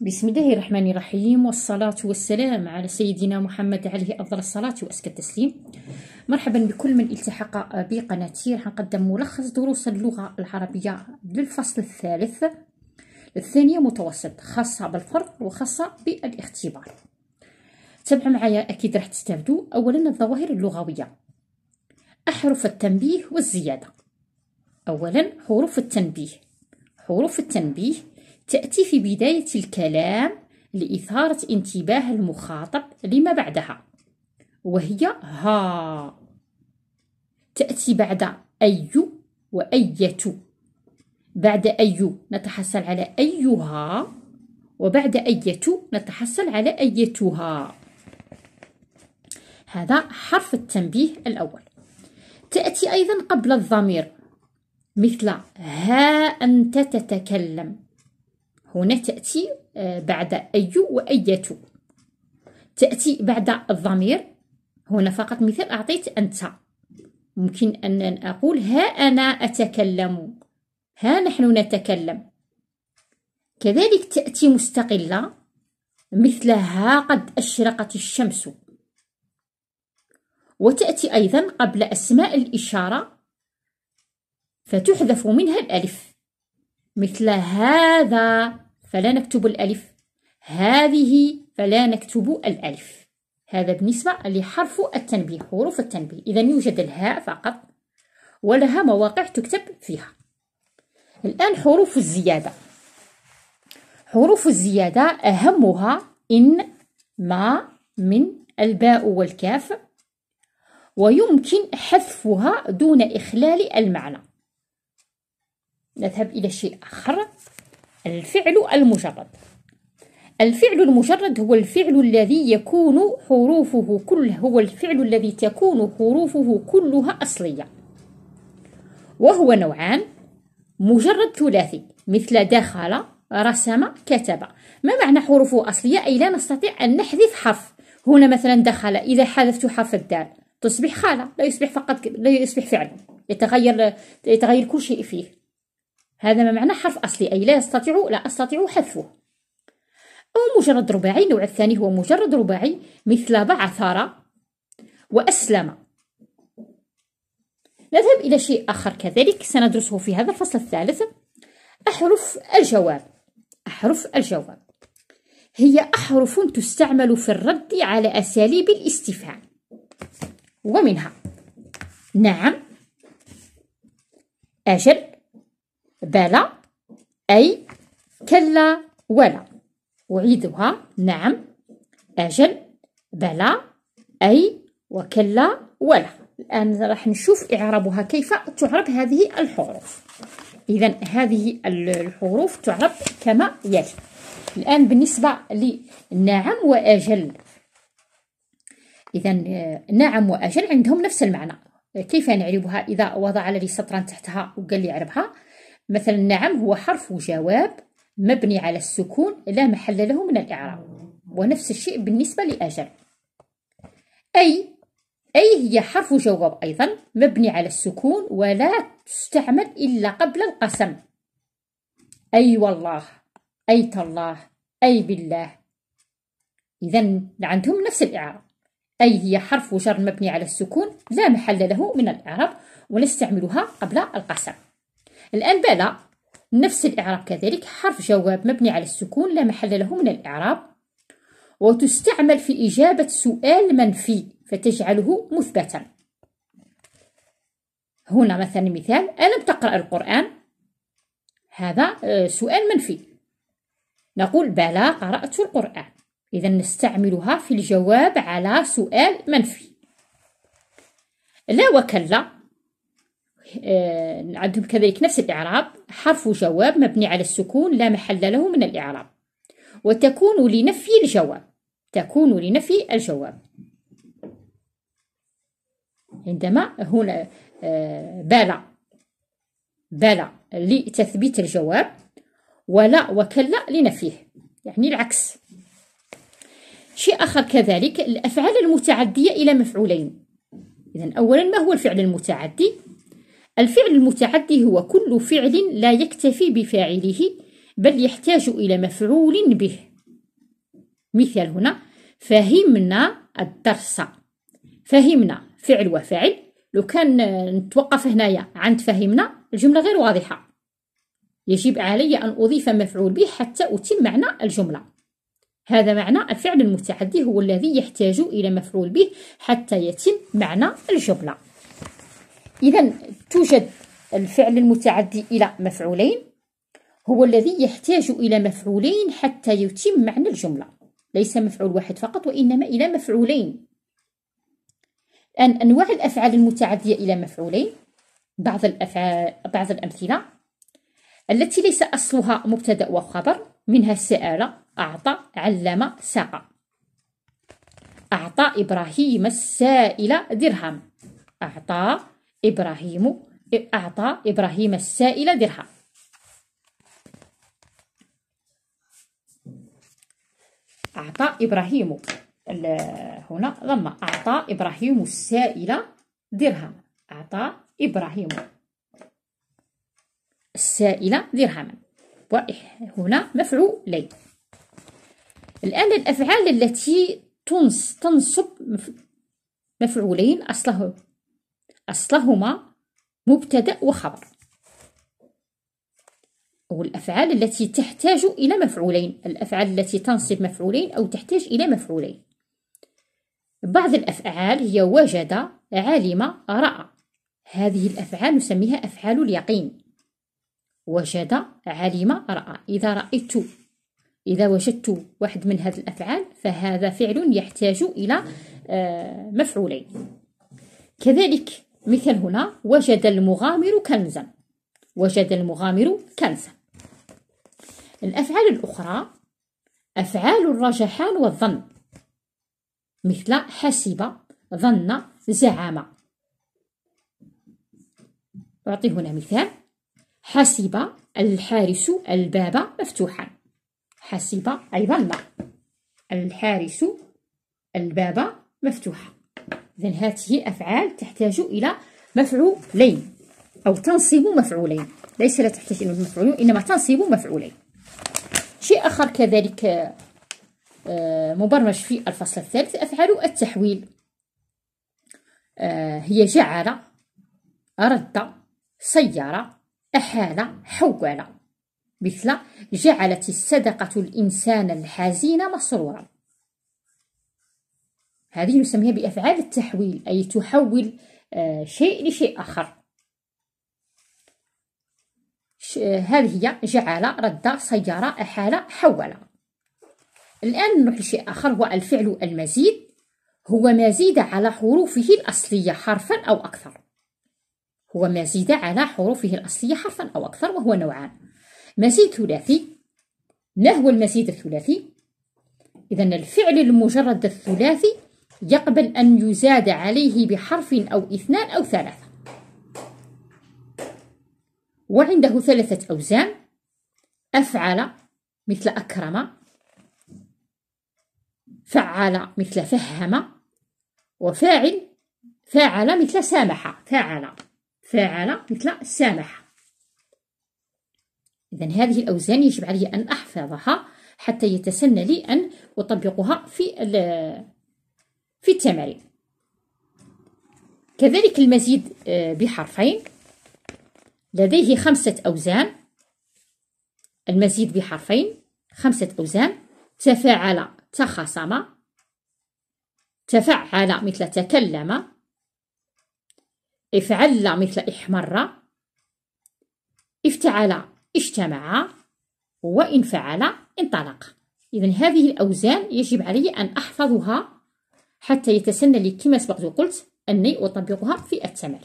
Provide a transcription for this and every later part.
بسم الله الرحمن الرحيم والصلاة والسلام على سيدنا محمد عليه أفضل الصلاة وأزكى التسليم مرحبا بكل من التحق بقناتي راح نقدم ملخص دروس اللغة العربية للفصل الثالث الثانية متوسط خاصة بالفرض وخاصة بالاختبار تابع معايا أكيد راح تستفدوا أولا الظواهر اللغوية أحرف التنبيه والزيادة أولا حروف التنبيه حروف التنبيه تأتي في بداية الكلام لإثارة انتباه المخاطب لما بعدها وهي ها تأتي بعد أي وأية بعد أي نتحصل على أيها وبعد أية نتحصل على أيتها هذا حرف التنبيه الأول تأتي أيضا قبل الضمير مثل ها أنت تتكلم هنا تأتي آه، بعد أي وأية تأتي بعد الضمير هنا فقط مثال أعطيت أنت ممكن أن أقول ها أنا أتكلم ها نحن نتكلم كذلك تأتي مستقلة مثل ها قد أشرقت الشمس وتأتي أيضا قبل أسماء الإشارة فتحذف منها الألف مثل هذا فلا نكتب الألف هذه فلا نكتب الألف هذا بالنسبة لحرف التنبيه حروف التنبيه إذا يوجد الهاء فقط ولها مواقع تكتب فيها الآن حروف الزيادة حروف الزيادة أهمها إن ما من الباء والكاف ويمكن حذفها دون إخلال المعنى نذهب إلى شيء آخر الفعل المجرد الفعل المجرد هو الفعل الذي يكون حروفه كلها هو الفعل الذي تكون حروفه كلها أصلية وهو نوعان مجرد ثلاثي مثل دخل رسم كتب ما معنى حروفه أصلية أي لا نستطيع أن نحذف حرف هنا مثلا دخل إذا حذفت حرف الدال تصبح خالة لا يصبح فقط لا يصبح فعل يتغير يتغير كل شيء فيه هذا ما معنى حرف أصلي أي لا يستطيع لا أستطيع حذفه أو مجرد رباعي النوع الثاني هو مجرد رباعي مثل بعثر وأسلم نذهب إلى شيء آخر كذلك سندرسه في هذا الفصل الثالث أحرف الجواب أحرف الجواب هي أحرف تستعمل في الرد على أساليب الاستفهام ومنها نعم أجل بلا أي كلا ولا أعيدها نعم أجل بلا أي وكلا ولا الآن راح نشوف إعرابها كيف تعرب هذه الحروف إذا هذه الحروف تعرب كما يلي الآن بالنسبة لنعم وأجل إذا آه، نعم وأجل عندهم نفس المعنى كيف نعربها إذا وضع لي سطرا تحتها وقال لي اعربها مثلا نعم هو حرف جواب مبني على السكون لا محل له من الإعراب ونفس الشيء بالنسبة لأجل أي أي هي حرف جواب أيضا مبني على السكون ولا تستعمل إلا قبل القسم أي والله أي تالله أي بالله إذا عندهم نفس الإعراب أي هي حرف جر مبني على السكون لا محل له من الإعراب ونستعملها قبل القسم الآن بلا نفس الإعراب كذلك حرف جواب مبني على السكون لا محل له من الإعراب وتستعمل في إجابة سؤال منفي فتجعله مثبتا هنا مثلا مثال ألم تقرأ القرآن؟ هذا آه، سؤال منفي نقول بلا قرأت القرآن إذا نستعملها في الجواب على سؤال منفي لا وكلا آه، عندهم كذلك نفس الإعراب حرف جواب مبني على السكون لا محل له من الإعراب وتكون لنفي الجواب تكون لنفي الجواب عندما هنا بالا آه، بالا لتثبيت الجواب ولا وكلا لنفيه يعني العكس شيء آخر كذلك الأفعال المتعدية إلى مفعولين إذا أولا ما هو الفعل المتعدي الفعل المتعدي هو كل فعل لا يكتفي بفاعله بل يحتاج إلى مفعول به مثال هنا فهمنا الدرس فهمنا فعل وفاعل لو كان نتوقف هنايا عند فهمنا الجملة غير واضحة يجب علي أن أضيف مفعول به حتى أتم معنى الجملة هذا معنى الفعل المتعدي هو الذي يحتاج إلى مفعول به حتى يتم معنى الجملة إذا توجد الفعل المتعدي إلى مفعولين هو الذي يحتاج إلى مفعولين حتى يتم معنى الجملة ليس مفعول واحد فقط وإنما إلى مفعولين أن أنواع الأفعال المتعدية إلى مفعولين بعض الأفعال بعض الأمثلة التي ليس أصلها مبتدأ وخبر منها سأل أعطى علم ساق أعطى إبراهيم السائل درهم أعطى إبراهيم أعطى إبراهيم السائل درهم أعطى إبراهيم هنا ضمة أعطى إبراهيم السائل درهم أعطى إبراهيم السائل درهما وهنا مفعولين الآن الأفعال التي تنصب مفعولين أصله أصلهما مبتدأ وخبر والأفعال التي تحتاج إلى مفعولين الأفعال التي تنصب مفعولين أو تحتاج إلى مفعولين بعض الأفعال هي وجد علم رأى هذه الأفعال نسميها أفعال اليقين وجد علم رأى إذا رأيت إذا وجدت واحد من هذه الأفعال فهذا فعل يحتاج إلى آه، مفعولين كذلك مثل هنا وجد المغامر كنزا وجد المغامر كنزا الأفعال الأخرى أفعال الرجحان والظن مثل حسب ظن زعم أعطي هنا مثال حسب الحارس الباب مفتوحا حسب أي ظن الحارس الباب مفتوحا إذا هاته أفعال تحتاج إلى مفعولين أو تنصب مفعولين ليس لا تحتاج إلى مفعولين إنما تنصب مفعولين شيء آخر كذلك آه، مبرمج في الفصل الثالث أفعال التحويل آه، هي جعل رد سيارة أحال حول مثل جعلت الصدقة الإنسان الحزين مسرورا هذه نسميها بأفعال التحويل أي تحول آه، شيء لشيء آخر هذه هي جعل رد سير أحال حول الآن نروح لشيء آخر هو الفعل المزيد هو ما زيد على حروفه الأصلية حرفا أو أكثر هو ما زيد على حروفه الأصلية حرفا أو أكثر وهو نوعان مزيد ثلاثي ما هو المزيد الثلاثي؟ إذا الفعل المجرد الثلاثي يقبل أن يزاد عليه بحرف أو اثنان أو ثلاثة وعنده ثلاثة أوزان أفعل مثل أكرم فعل مثل فهم وفاعل فعل مثل سامح فعل فعل مثل سامح إذا هذه الأوزان يجب علي أن أحفظها حتى يتسنى لي أن أطبقها في في التمارين كذلك المزيد آه، بحرفين لديه خمسة أوزان المزيد بحرفين خمسة أوزان تفاعل تخاصم تفعل مثل تكلم افعل مثل احمر افتعل اجتمع وإن فعل انطلق إذا هذه الأوزان يجب علي أن أحفظها حتى يتسنى لي كما سبق وقلت أني أطبقها في الثمر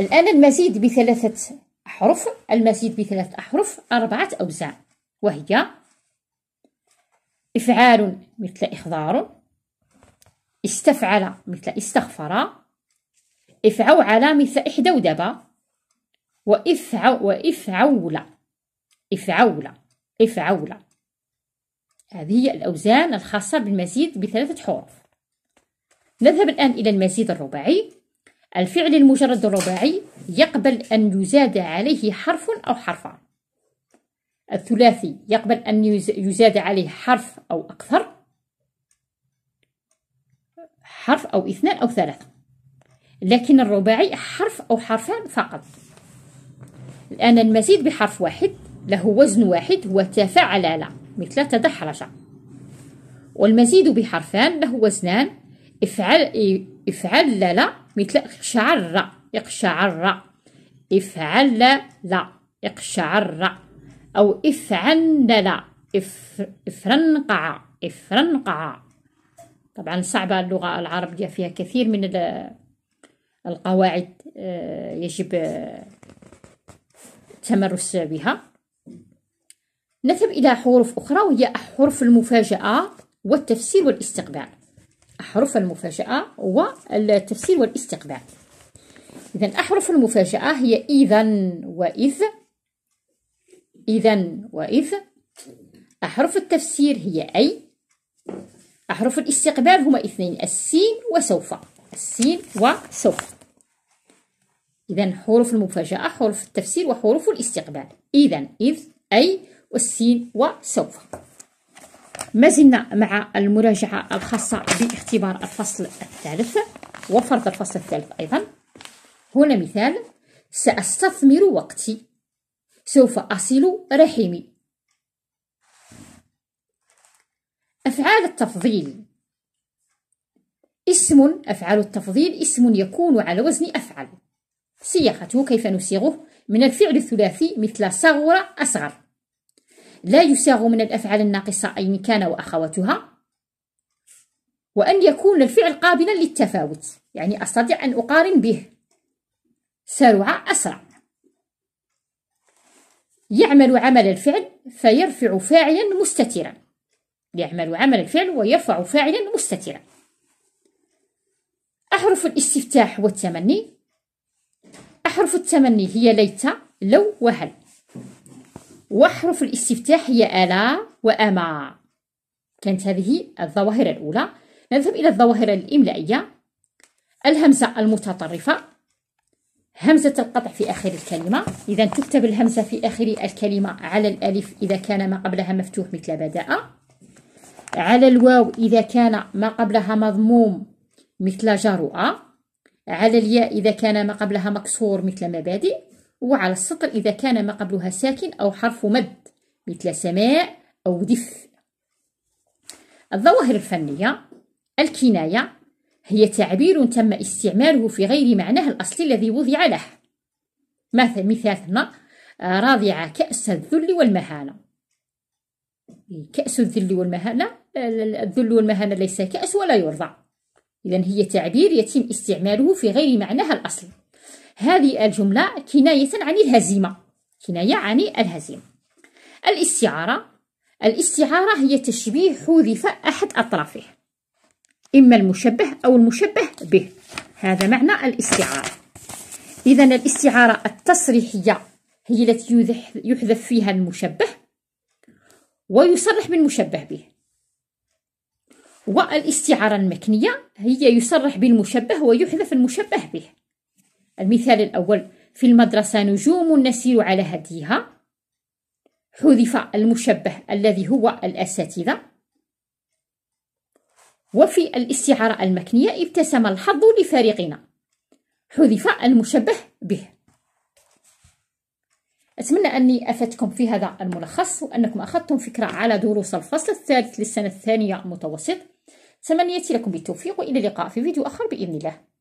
الآن المزيد بثلاثة أحرف المزيد بثلاثة أحرف أربعة أوزاع وهي إفعال مثل إخضار استفعل مثل استغفر على مثل إحدودب وإفعو وإفعول إفعول إفعول هذه هي الأوزان الخاصة بالمزيد بثلاثة حروف نذهب الآن إلى المزيد الرباعي الفعل المجرد الرباعي يقبل أن يزاد عليه حرف أو حرفان الثلاثي يقبل أن يزاد عليه حرف أو أكثر حرف أو اثنان أو ثلاثة لكن الرباعي حرف أو حرفان فقط الآن المزيد بحرف واحد له وزن واحد وتفاعل على مثل تدحرج والمزيد بحرفان له وزنان افعل افعلل مثل اقشعر اقشعر افعلل اقشعر أو لا افرنقع افرنقع طبعا صعبة اللغة العربية فيها كثير من القواعد آه، يجب آه، التمرس بها نذهب إلى حروف أخرى وهي حرف المفاجأة والتفسير والاستقبال أحرف المفاجأة والتفسير والاستقبال إذا أحرف المفاجأة هي إذا وإذ إذا وإذ أحرف التفسير هي أي أحرف الاستقبال هما اثنين السين وسوف السين وسوف إذا حروف المفاجأة حروف التفسير وحروف الاستقبال إذا إذ أي والسين وسوف ما زلنا مع المراجعة الخاصة باختبار الفصل الثالث وفرض الفصل الثالث أيضا هنا مثال سأستثمر وقتي سوف أصل رحمي أفعال التفضيل اسم أفعال التفضيل اسم يكون على وزن أفعل صياغته كيف نصيغه من الفعل الثلاثي مثل صغر أصغر لا يساغ من الأفعال الناقصة أي كان وأخواتها وأن يكون الفعل قابلا للتفاوت يعني أستطيع أن أقارن به سرع أسرع يعمل عمل الفعل فيرفع فاعلا مستترا يعمل عمل الفعل ويرفع فاعلا مستترا أحرف الاستفتاح والتمني أحرف التمني هي ليت لو وهل وحروف الاستفتاح هي ألا وأما كانت هذه الظواهر الأولى نذهب إلى الظواهر الإملائية الهمزة المتطرفة همزة القطع في آخر الكلمة إذا تكتب الهمزة في آخر الكلمة على الألف إذا كان ما قبلها مفتوح مثل بداء على الواو إذا كان ما قبلها مضموم مثل جرؤة على الياء إذا كان ما قبلها مكسور مثل مبادئ وعلى السطر إذا كان ما قبلها ساكن أو حرف مد مثل سماء أو دف الظواهر الفنية الكناية هي تعبير تم استعماله في غير معناه الأصلي الذي وضع له مثل مثالنا آه، راضعة كأس الذل والمهانة كأس الذل والمهانة الذل والمهانة ليس كأس ولا يرضع إذا هي تعبير يتم استعماله في غير معناها الأصلي هذه الجملة كناية عن الهزيمة كناية عن الهزيمة الاستعارة الاستعارة هي تشبيه حذف أحد أطرافه إما المشبه أو المشبه به هذا معنى الاستعارة إذا الاستعارة التصريحية هي التي يحذف فيها المشبه ويصرح بالمشبه به والاستعارة المكنية هي يصرح بالمشبه ويحذف المشبه به المثال الأول في المدرسة نجوم نسير على هديها حذف المشبه الذي هو الأساتذة وفي الاستعارة المكنية ابتسم الحظ لفريقنا حذف المشبه به أتمنى أني أفدتكم في هذا الملخص وأنكم أخذتم فكرة على دروس الفصل الثالث للسنة الثانية متوسط تمنيتي لكم بالتوفيق وإلى اللقاء في فيديو آخر بإذن الله